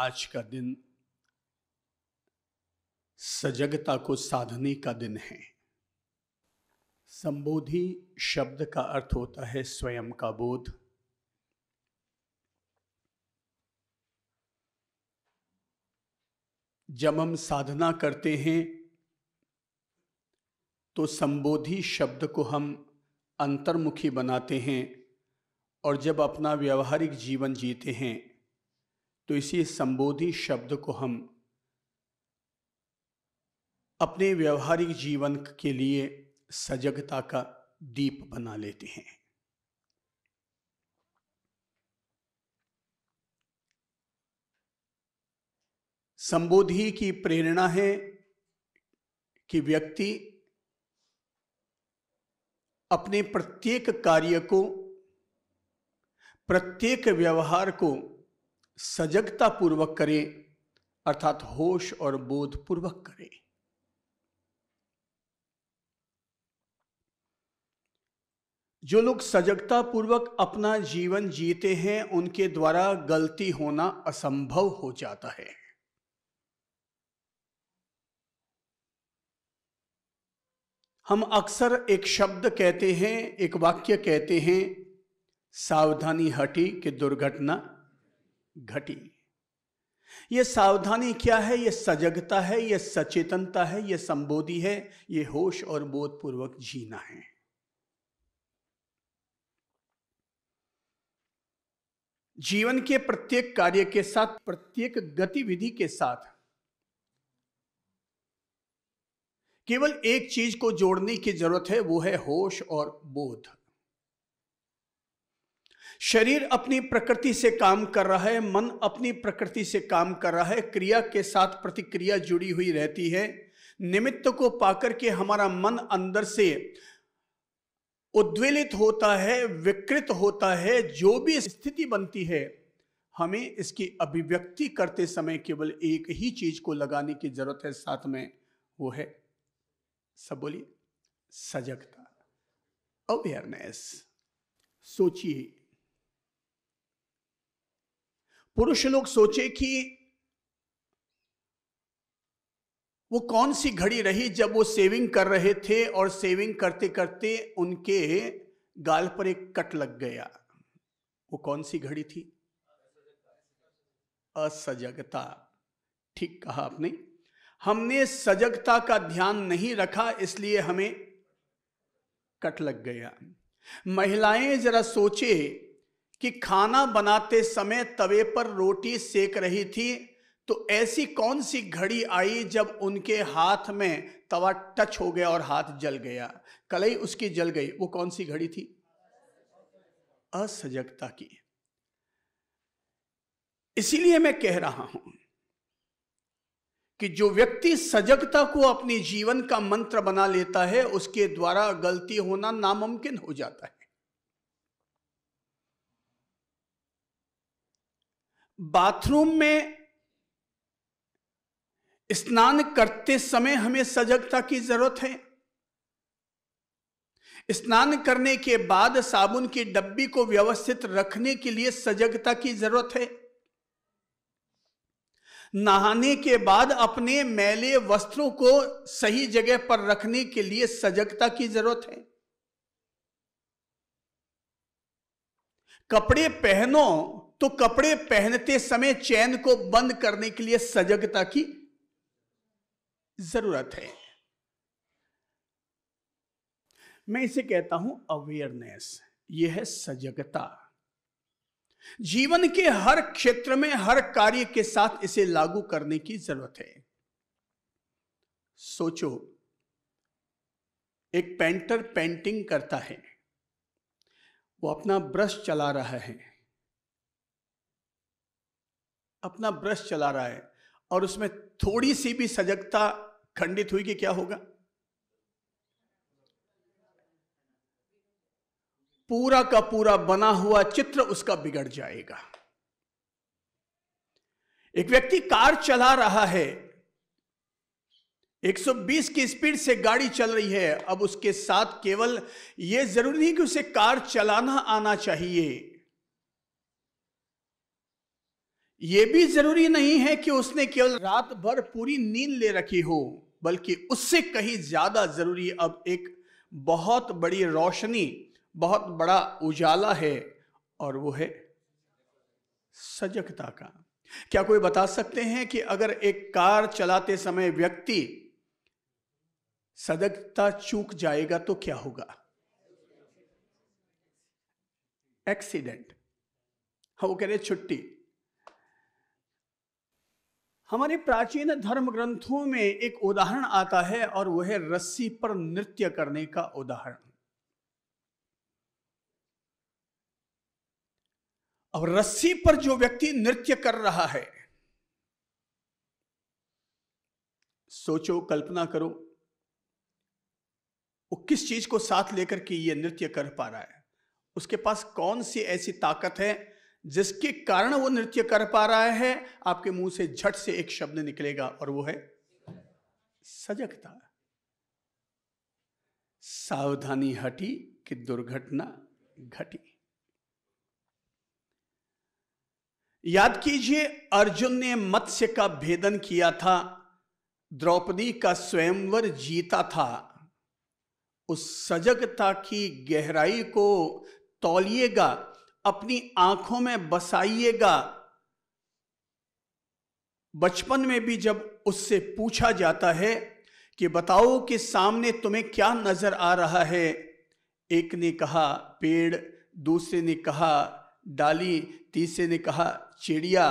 आज का दिन सजगता को साधने का दिन है संबोधि शब्द का अर्थ होता है स्वयं का बोध जब हम साधना करते हैं तो संबोधि शब्द को हम अंतर्मुखी बनाते हैं और जब अपना व्यावहारिक जीवन जीते हैं तो इसी संबोधि शब्द को हम अपने व्यवहारिक जीवन के लिए सजगता का दीप बना लेते हैं संबोधि की प्रेरणा है कि व्यक्ति अपने प्रत्येक कार्य को प्रत्येक व्यवहार को सजगता पूर्वक करें अर्थात होश और बोध पूर्वक करें जो लोग सजगता पूर्वक अपना जीवन जीते हैं उनके द्वारा गलती होना असंभव हो जाता है हम अक्सर एक शब्द कहते हैं एक वाक्य कहते हैं सावधानी हटी कि दुर्घटना घटी यह सावधानी क्या है यह सजगता है यह सचेतनता है यह संबोधि है यह होश और बोधपूर्वक जीना है जीवन के प्रत्येक कार्य के साथ प्रत्येक गतिविधि के साथ केवल एक चीज को जोड़ने की जरूरत है वो है होश और बोध शरीर अपनी प्रकृति से काम कर रहा है मन अपनी प्रकृति से काम कर रहा है क्रिया के साथ प्रतिक्रिया जुड़ी हुई रहती है निमित्त को पाकर के हमारा मन अंदर से उद्वेलित होता है विकृत होता है जो भी स्थिति बनती है हमें इसकी अभिव्यक्ति करते समय केवल एक ही चीज को लगाने की जरूरत है साथ में वो है सब बोलिए सजगता अवेयरनेस सोचिए पुरुष लोग सोचे कि वो कौन सी घड़ी रही जब वो सेविंग कर रहे थे और सेविंग करते करते उनके गाल पर एक कट लग गया वो कौन सी घड़ी थी असजगता ठीक कहा आपने हमने सजगता का ध्यान नहीं रखा इसलिए हमें कट लग गया महिलाएं जरा सोचे कि खाना बनाते समय तवे पर रोटी सेक रही थी तो ऐसी कौन सी घड़ी आई जब उनके हाथ में तवा टच हो गया और हाथ जल गया कलई उसकी जल गई वो कौन सी घड़ी थी असजगता की इसीलिए मैं कह रहा हूं कि जो व्यक्ति सजगता को अपने जीवन का मंत्र बना लेता है उसके द्वारा गलती होना नामुमकिन हो जाता है बाथरूम में स्नान करते समय हमें सजगता की जरूरत है स्नान करने के बाद साबुन की डब्बी को व्यवस्थित रखने के लिए सजगता की जरूरत है नहाने के बाद अपने मैले वस्त्रों को सही जगह पर रखने के लिए सजगता की जरूरत है कपड़े पहनो तो कपड़े पहनते समय चैन को बंद करने के लिए सजगता की जरूरत है मैं इसे कहता हूं अवेयरनेस यह है सजगता जीवन के हर क्षेत्र में हर कार्य के साथ इसे लागू करने की जरूरत है सोचो एक पेंटर पेंटिंग करता है वो अपना ब्रश चला रहा है अपना ब्रश चला रहा है और उसमें थोड़ी सी भी सजगता खंडित हुई कि क्या होगा पूरा का पूरा बना हुआ चित्र उसका बिगड़ जाएगा एक व्यक्ति कार चला रहा है 120 की स्पीड से गाड़ी चल रही है अब उसके साथ केवल यह जरूरी नहीं कि उसे कार चलाना आना चाहिए ये भी जरूरी नहीं है कि उसने केवल रात भर पूरी नींद ले रखी हो बल्कि उससे कहीं ज्यादा जरूरी अब एक बहुत बड़ी रोशनी बहुत बड़ा उजाला है और वो है सजगता का क्या कोई बता सकते हैं कि अगर एक कार चलाते समय व्यक्ति सजगता चूक जाएगा तो क्या होगा एक्सीडेंट हाँ वो कह रहे छुट्टी हमारे प्राचीन धर्म ग्रंथों में एक उदाहरण आता है और वह है रस्सी पर नृत्य करने का उदाहरण अब रस्सी पर जो व्यक्ति नृत्य कर रहा है सोचो कल्पना करो वो किस चीज को साथ लेकर के ये नृत्य कर पा रहा है उसके पास कौन सी ऐसी ताकत है जिसके कारण वो नृत्य कर पा रहा है आपके मुंह से झट से एक शब्द निकलेगा और वो है सजगता सावधानी हटी कि दुर्घटना घटी याद कीजिए अर्जुन ने मत्स्य का भेदन किया था द्रौपदी का स्वयंवर जीता था उस सजगता की गहराई को तौलिएगा अपनी आंखों में बसाइएगा बचपन में भी जब उससे पूछा जाता है कि बताओ कि सामने तुम्हें क्या नजर आ रहा है एक ने कहा पेड़ दूसरे ने कहा डाली तीसरे ने कहा चिड़िया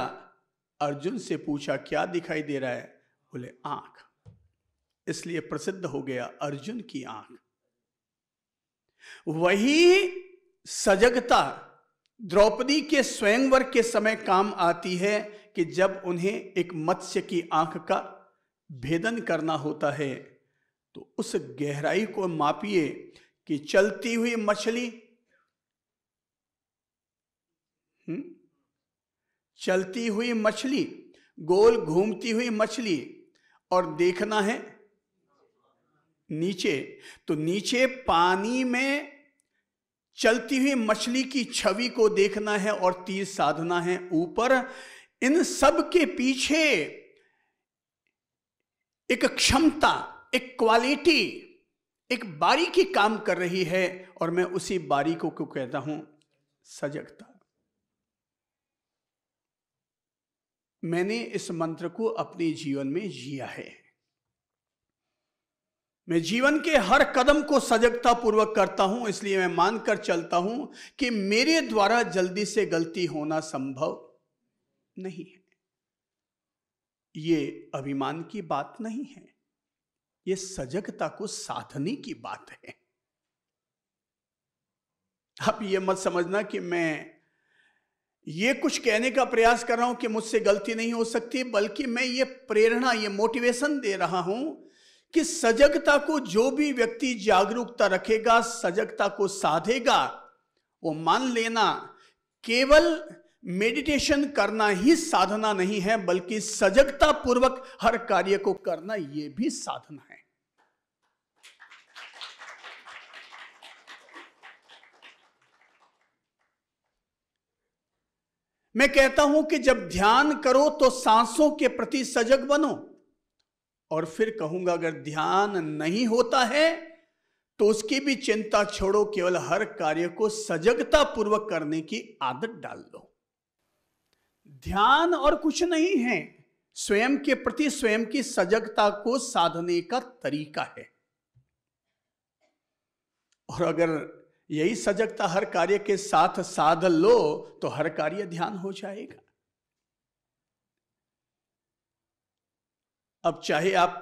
अर्जुन से पूछा क्या दिखाई दे रहा है बोले आंख इसलिए प्रसिद्ध हो गया अर्जुन की आंख वही सजगता द्रौपदी के स्वयंवर के समय काम आती है कि जब उन्हें एक मत्स्य की आंख का भेदन करना होता है तो उस गहराई को मापिए कि चलती हुई मछली हम्म, चलती हुई मछली गोल घूमती हुई मछली और देखना है नीचे तो नीचे पानी में चलती हुई मछली की छवि को देखना है और तीर साधना है ऊपर इन सब के पीछे एक क्षमता एक क्वालिटी एक बारी की काम कर रही है और मैं उसी बारी को क्यों कहता हूं सजगता मैंने इस मंत्र को अपने जीवन में जिया है मैं जीवन के हर कदम को सजगता पूर्वक करता हूं इसलिए मैं मानकर चलता हूं कि मेरे द्वारा जल्दी से गलती होना संभव नहीं है ये अभिमान की बात नहीं है ये सजगता को साधने की बात है आप ये मत समझना कि मैं ये कुछ कहने का प्रयास कर रहा हूं कि मुझसे गलती नहीं हो सकती बल्कि मैं ये प्रेरणा ये मोटिवेशन दे रहा हूं कि सजगता को जो भी व्यक्ति जागरूकता रखेगा सजगता को साधेगा वो मान लेना केवल मेडिटेशन करना ही साधना नहीं है बल्कि सजगता पूर्वक हर कार्य को करना यह भी साधना है मैं कहता हूं कि जब ध्यान करो तो सांसों के प्रति सजग बनो और फिर कहूंगा अगर ध्यान नहीं होता है तो उसकी भी चिंता छोड़ो केवल हर कार्य को सजगता पूर्वक करने की आदत डाल दो ध्यान और कुछ नहीं है स्वयं के प्रति स्वयं की सजगता को साधने का तरीका है और अगर यही सजगता हर कार्य के साथ साध लो तो हर कार्य ध्यान हो जाएगा अब चाहे आप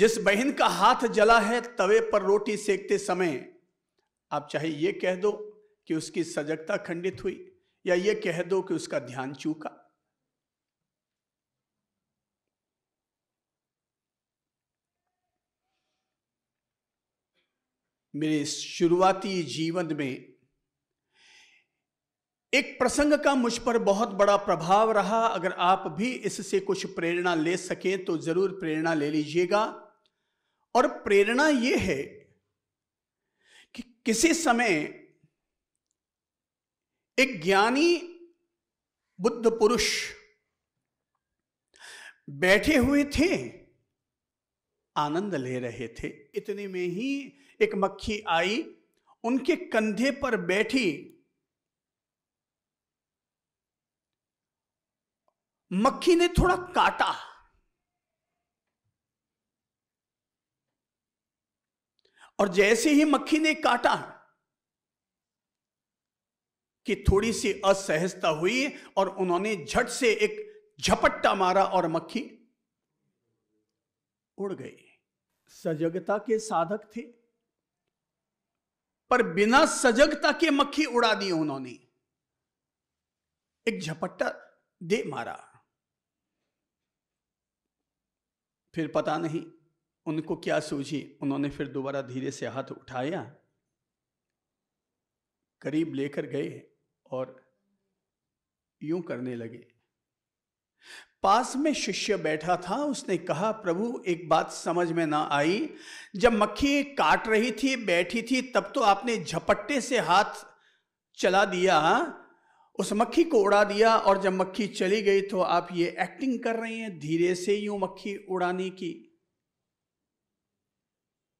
जिस बहन का हाथ जला है तवे पर रोटी सेकते समय आप चाहे ये कह दो कि उसकी सजगता खंडित हुई या ये कह दो कि उसका ध्यान चूका मेरे शुरुआती जीवन में एक प्रसंग का मुझ पर बहुत बड़ा प्रभाव रहा अगर आप भी इससे कुछ प्रेरणा ले सकें तो जरूर प्रेरणा ले लीजिएगा और प्रेरणा यह है कि किसी समय एक ज्ञानी बुद्ध पुरुष बैठे हुए थे आनंद ले रहे थे इतने में ही एक मक्खी आई उनके कंधे पर बैठी मक्खी ने थोड़ा काटा और जैसे ही मक्खी ने काटा कि थोड़ी सी असहजता हुई और उन्होंने झट से एक झपट्टा मारा और मक्खी उड़ गई सजगता के साधक थे पर बिना सजगता के मक्खी उड़ा दी उन्होंने एक झपट्टा दे मारा फिर पता नहीं उनको क्या सूझी उन्होंने फिर दोबारा धीरे से हाथ उठाया करीब लेकर गए और यूं करने लगे पास में शिष्य बैठा था उसने कहा प्रभु एक बात समझ में ना आई जब मक्खी काट रही थी बैठी थी तब तो आपने झपट्टे से हाथ चला दिया हाँ? उस मक्खी को उड़ा दिया और जब मक्खी चली गई तो आप ये एक्टिंग कर रहे हैं धीरे से यूं मक्खी उड़ाने की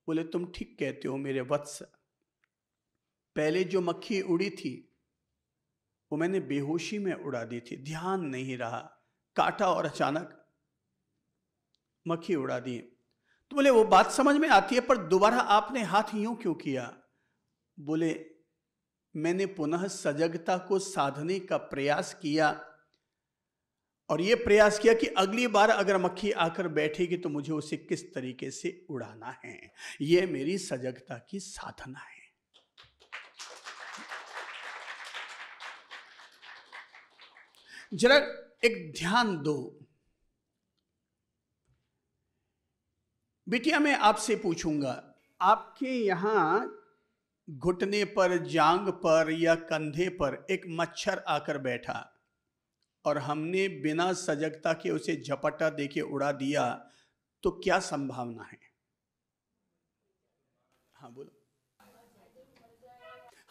बोले तुम ठीक कहते हो मेरे वत्स पहले जो मक्खी उड़ी थी वो मैंने बेहोशी में उड़ा दी थी ध्यान नहीं रहा काटा और अचानक मक्खी उड़ा दी तो बोले वो बात समझ में आती है पर दोबारा आपने हाथ यूं क्यों किया बोले मैंने पुनः सजगता को साधने का प्रयास किया और यह प्रयास किया कि अगली बार अगर मक्खी आकर बैठेगी तो मुझे उसे किस तरीके से उड़ाना है यह मेरी सजगता की साधना है जरा एक ध्यान दो बिटिया मैं आपसे पूछूंगा आपके यहां घुटने पर जांग पर या कंधे पर एक मच्छर आकर बैठा और हमने बिना सजगता के उसे झपटा देके उड़ा दिया तो क्या संभावना है हाँ बोलो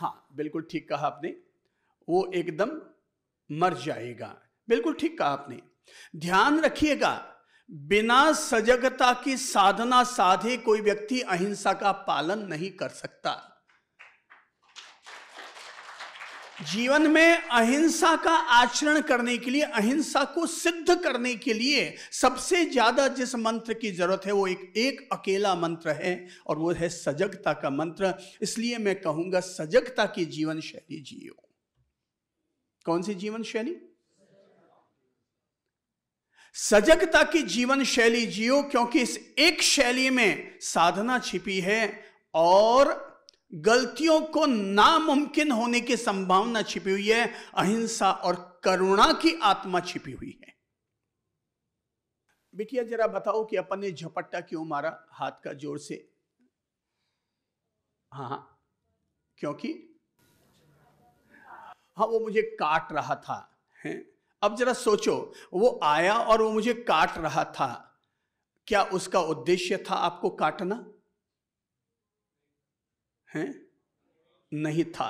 हाँ बिल्कुल ठीक कहा आपने वो एकदम मर जाएगा बिल्कुल ठीक कहा आपने ध्यान रखिएगा बिना सजगता की साधना साधे कोई व्यक्ति अहिंसा का पालन नहीं कर सकता जीवन में अहिंसा का आचरण करने के लिए अहिंसा को सिद्ध करने के लिए सबसे ज्यादा जिस मंत्र की जरूरत है वो एक एक अकेला मंत्र है और वो है सजगता का मंत्र इसलिए मैं कहूंगा सजगता की जीवन शैली जियो कौन सी जीवन शैली सजगता की जीवन शैली जियो क्योंकि इस एक शैली में साधना छिपी है और गलतियों को नामुमकिन होने की संभावना छिपी हुई है अहिंसा और करुणा की आत्मा छिपी हुई है बेटिया जरा बताओ कि अपन ने झपट्टा क्यों मारा हाथ का जोर से हाँ, हाँ। क्योंकि हाँ वो मुझे काट रहा था है? अब जरा सोचो वो आया और वो मुझे काट रहा था क्या उसका उद्देश्य था आपको काटना हैं नहीं था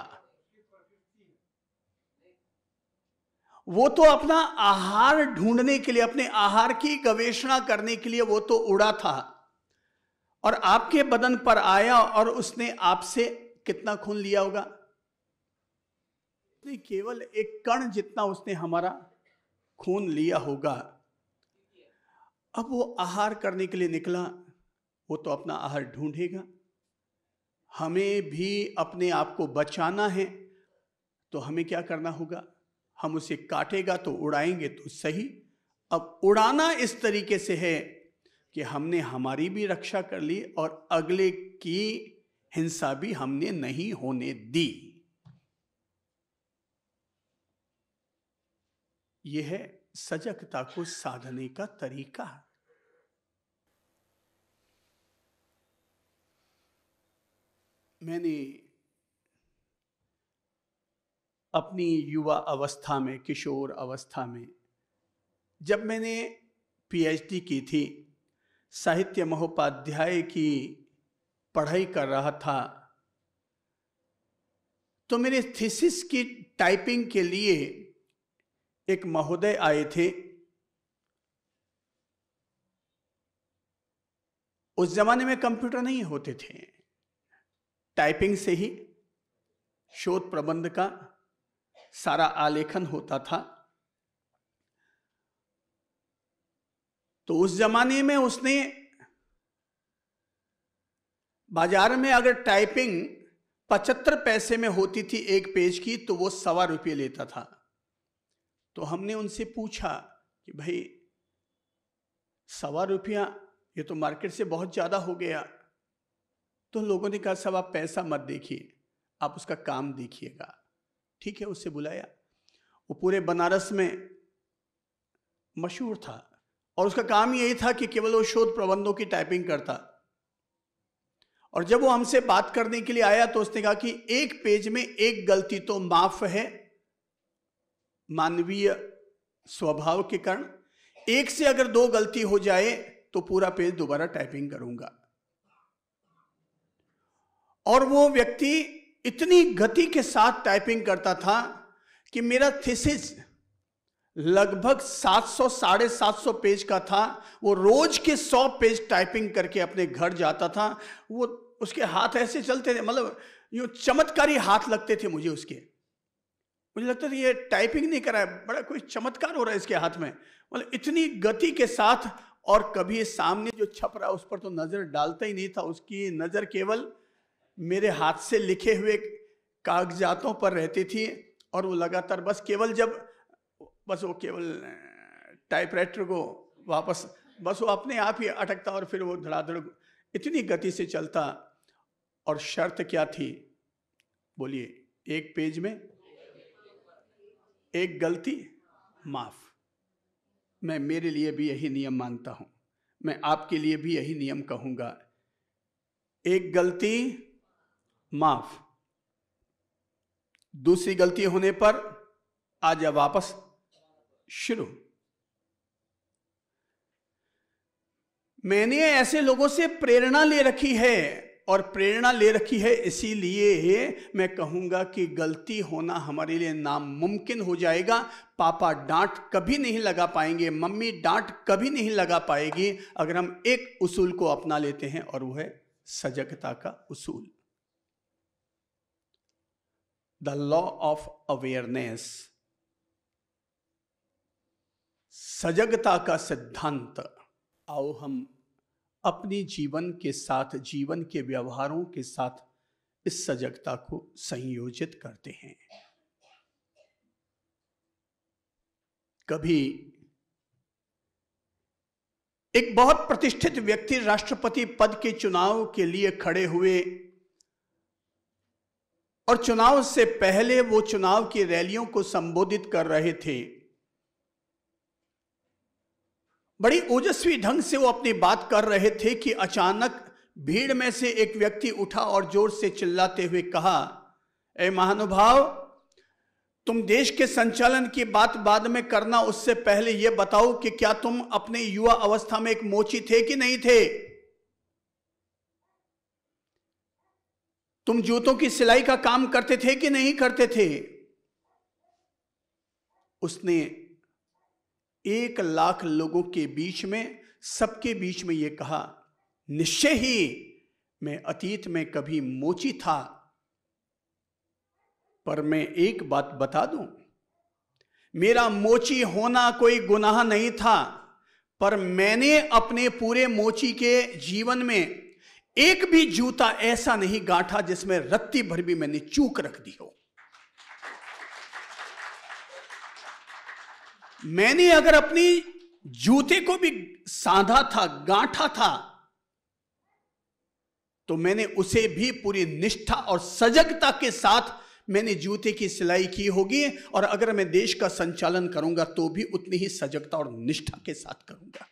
वो तो अपना आहार ढूंढने के लिए अपने आहार की गवेषणा करने के लिए वो तो उड़ा था और आपके बदन पर आया और उसने आपसे कितना खून लिया होगा केवल एक कण जितना उसने हमारा खून लिया होगा अब वो आहार करने के लिए निकला वो तो अपना आहार ढूंढेगा हमें भी अपने आप को बचाना है तो हमें क्या करना होगा हम उसे काटेगा तो उड़ाएंगे तो सही अब उड़ाना इस तरीके से है कि हमने हमारी भी रक्षा कर ली और अगले की हिंसा भी हमने नहीं होने दी यह है सजगता को साधने का तरीका मैंने अपनी युवा अवस्था में किशोर अवस्था में जब मैंने पीएचडी की थी साहित्य महोपाध्याय की पढ़ाई कर रहा था तो मेरे थीसिस की टाइपिंग के लिए एक महोदय आए थे उस जमाने में कंप्यूटर नहीं होते थे टाइपिंग से ही शोध प्रबंध का सारा आलेखन होता था तो उस जमाने में उसने बाजार में अगर टाइपिंग पचहत्तर पैसे में होती थी एक पेज की तो वो सवा रुपये लेता था तो हमने उनसे पूछा कि भाई सवा रुपया ये तो मार्केट से बहुत ज़्यादा हो गया तो लोगों ने कहा सब आप पैसा मत देखिए आप उसका काम देखिएगा ठीक है उससे बुलाया वो पूरे बनारस में मशहूर था और उसका काम यही था कि केवल वो शोध प्रबंधों की टाइपिंग करता और जब वो हमसे बात करने के लिए आया तो उसने कहा कि एक पेज में एक गलती तो माफ है मानवीय स्वभाव के कारण एक से अगर दो गलती हो जाए तो पूरा पेज दोबारा टाइपिंग करूंगा और वो व्यक्ति इतनी गति के साथ टाइपिंग करता था कि मेरा थीसिस लगभग 700 साढ़े सात पेज का था वो रोज के 100 पेज टाइपिंग करके अपने घर जाता था वो उसके हाथ ऐसे चलते थे मतलब यूँ चमत्कारी हाथ लगते थे मुझे उसके मुझे लगता था ये टाइपिंग नहीं करा है बड़ा कोई चमत्कार हो रहा है इसके हाथ में मतलब इतनी गति के साथ और कभी सामने जो छप रहा है उस पर तो नज़र डालता ही नहीं था उसकी नज़र केवल मेरे हाथ से लिखे हुए कागजातों पर रहती थी और वो लगातार बस केवल जब बस वो केवल टाइपराइटर को वापस बस वो अपने आप ही अटकता और फिर वो धड़ाधड़ इतनी गति से चलता और शर्त क्या थी बोलिए एक पेज में एक गलती माफ मैं मेरे लिए भी यही नियम मानता हूं मैं आपके लिए भी यही नियम कहूंगा एक गलती माफ दूसरी गलती होने पर आ जा वापस शुरू मैंने ऐसे लोगों से प्रेरणा ले रखी है और प्रेरणा ले रखी है इसीलिए मैं कहूंगा कि गलती होना हमारे लिए नामुमकिन हो जाएगा पापा डांट कभी नहीं लगा पाएंगे मम्मी डांट कभी नहीं लगा पाएगी अगर हम एक उसूल को अपना लेते हैं और वह है सजगता का उसूल the law of awareness सजगता का सिद्धांत आओ हम अपने जीवन के साथ जीवन के व्यवहारों के साथ इस सजगता को संयोजित करते हैं कभी एक बहुत प्रतिष्ठित व्यक्ति राष्ट्रपति पद के चुनाव के लिए खड़े हुए और चुनाव से पहले वो चुनाव की रैलियों को संबोधित कर रहे थे बड़ी ओजस्वी ढंग से वो अपनी बात कर रहे थे कि अचानक भीड़ में से एक व्यक्ति उठा और जोर से चिल्लाते हुए कहा ए महानुभाव तुम देश के संचालन की बात बाद में करना उससे पहले यह बताओ कि क्या तुम अपने युवा अवस्था में एक मोची थे कि नहीं थे तुम जूतों की सिलाई का काम करते थे कि नहीं करते थे उसने एक लाख लोगों के बीच में सबके बीच में यह कहा निश्चय ही मैं अतीत में कभी मोची था पर मैं एक बात बता दूं मेरा मोची होना कोई गुनाह नहीं था पर मैंने अपने पूरे मोची के जीवन में एक भी जूता ऐसा नहीं गांठा जिसमें रत्ती भर भी मैंने चूक रख दी हो मैंने अगर अपनी जूते को भी साधा था गांठा था तो मैंने उसे भी पूरी निष्ठा और सजगता के साथ मैंने जूते की सिलाई की होगी और अगर मैं देश का संचालन करूंगा तो भी उतनी ही सजगता और निष्ठा के साथ करूंगा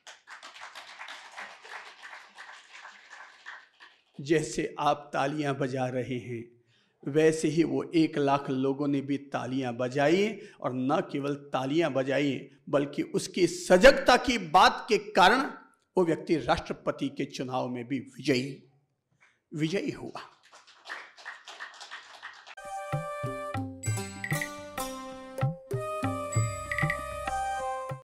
जैसे आप तालियां बजा रहे हैं वैसे ही वो एक लाख लोगों ने भी तालियां बजाई और न केवल तालियां बजाई बल्कि उसकी सजगता की बात के कारण वो व्यक्ति राष्ट्रपति के चुनाव में भी विजयी विजयी हुआ